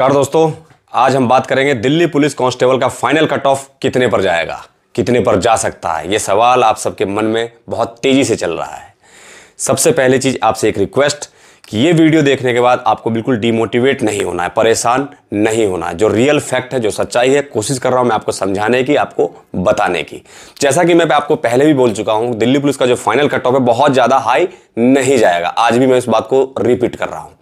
car दोस्तों आज हम बात करेंगे दिल्ली पुलिस कांस्टेबल का फाइनल कट ऑफ कितने पर जाएगा कितने पर जा सकता है ये सवाल आप सबके मन में बहुत तेज़ी से चल रहा है सबसे पहली चीज़ आपसे एक रिक्वेस्ट कि ये वीडियो देखने के बाद आपको बिल्कुल डिमोटिवेट नहीं होना है परेशान नहीं होना है जो रियल फैक्ट है जो सच्चाई है कोशिश कर रहा हूँ मैं आपको समझाने की आपको बताने की जैसा कि मैं आपको पहले भी बोल चुका हूँ दिल्ली पुलिस का जो फाइनल कट ऑफ है बहुत ज़्यादा हाई नहीं जाएगा आज भी मैं इस बात को रिपीट कर रहा हूँ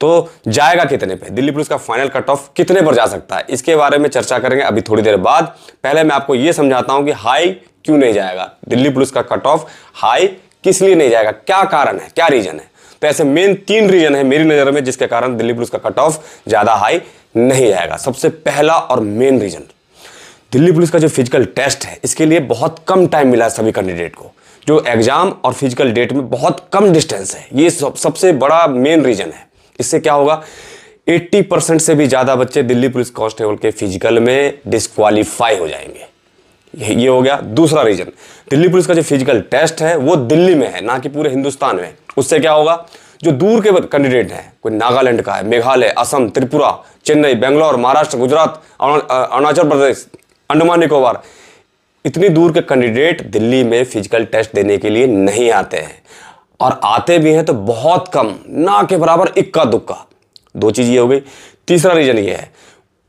तो जाएगा कितने पे दिल्ली पुलिस का फाइनल कट ऑफ कितने पर जा सकता है इसके बारे में चर्चा करेंगे अभी थोड़ी देर बाद पहले मैं आपको यह समझाता हूं कि हाई क्यों नहीं जाएगा दिल्ली पुलिस का कट ऑफ हाई किस लिए नहीं जाएगा क्या कारण है क्या रीजन है तो ऐसे मेन तीन रीजन है मेरी नज़र में जिसके कारण दिल्ली पुलिस का कट ऑफ ज़्यादा हाई नहीं जाएगा सबसे पहला और मेन रीजन दिल्ली पुलिस का जो फिजिकल टेस्ट है इसके लिए बहुत कम टाइम मिला है सभी कैंडिडेट को जो एग्ज़ाम और फिजिकल डेट में बहुत कम डिस्टेंस है ये सब सबसे बड़ा मेन रीजन है इससे क्या होगा 80 परसेंट से भी ज़्यादा बच्चे दिल्ली पुलिस कांस्टेबल के फिजिकल में डिस्कालीफाई हो जाएंगे ये हो गया दूसरा रीजन दिल्ली पुलिस का जो फिजिकल टेस्ट है वो दिल्ली में है ना कि पूरे हिंदुस्तान में उससे क्या होगा जो दूर के कैंडिडेट हैं कोई नागालैंड का है मेघालय असम त्रिपुरा चेन्नई बेंगलोर महाराष्ट्र गुजरात अरुणाचल प्रदेश अंडमान निकोबार इतनी दूर के कैंडिडेट दिल्ली में फिजिकल टेस्ट देने के लिए नहीं आते हैं और आते भी हैं तो बहुत कम ना के बराबर इक्का दुक्का दो चीज़ ये हो गई तीसरा रीज़न ये है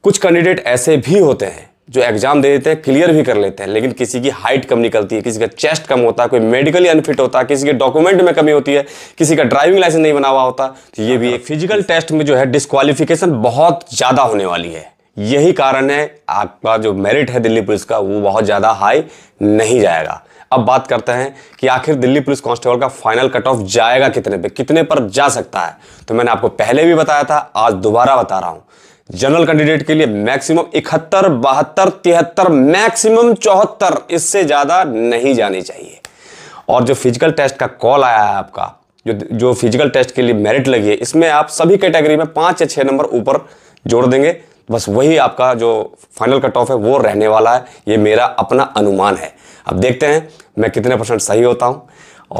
कुछ कैंडिडेट ऐसे भी होते हैं जो एग्जाम दे देते हैं क्लियर भी कर लेते हैं लेकिन किसी की हाइट कम निकलती है किसी का चेस्ट कम होता है कोई मेडिकली अनफिट होता है किसी के डॉक्यूमेंट में कमी होती है किसी का ड्राइविंग लाइसेंस नहीं बना हुआ होता तो ये भी एक फिजिकल टेस्ट में जो है डिस्कवालिफिकेशन बहुत ज़्यादा होने वाली है यही कारण है आपका जो मेरिट है दिल्ली पुलिस का वो बहुत ज़्यादा हाई नहीं जाएगा अब बात करते हैं कि आखिर दिल्ली पुलिस कांस्टेबल का फाइनल कट ऑफ जाएगा कितने पे कितने पर जा सकता है तो मैंने आपको पहले भी बताया था आज दोबारा बता रहा हूँ जनरल कैंडिडेट के लिए मैक्सिमम इकहत्तर बहत्तर तिहत्तर मैक्सिमम चौहत्तर इससे ज़्यादा नहीं जानी चाहिए और जो फिजिकल टेस्ट का कॉल आया है आपका जो जो फिजिकल टेस्ट के लिए मेरिट लगी है इसमें आप सभी कैटेगरी में पाँच या छः नंबर ऊपर जोड़ देंगे बस वही आपका जो फाइनल कट ऑफ है वो रहने वाला है ये मेरा अपना अनुमान है अब देखते हैं मैं कितने परसेंट सही होता हूँ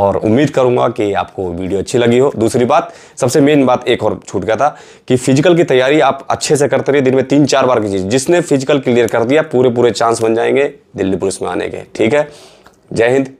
और उम्मीद करूँगा कि आपको वीडियो अच्छी लगी हो दूसरी बात सबसे मेन बात एक और छूट गया था कि फिजिकल की तैयारी आप अच्छे से करते रहिए दिन में तीन चार बार कीजिए जिसने फिजिकल क्लियर कर दिया पूरे पूरे चांस बन जाएंगे दिल्ली पुलिस में आने के ठीक है जय हिंद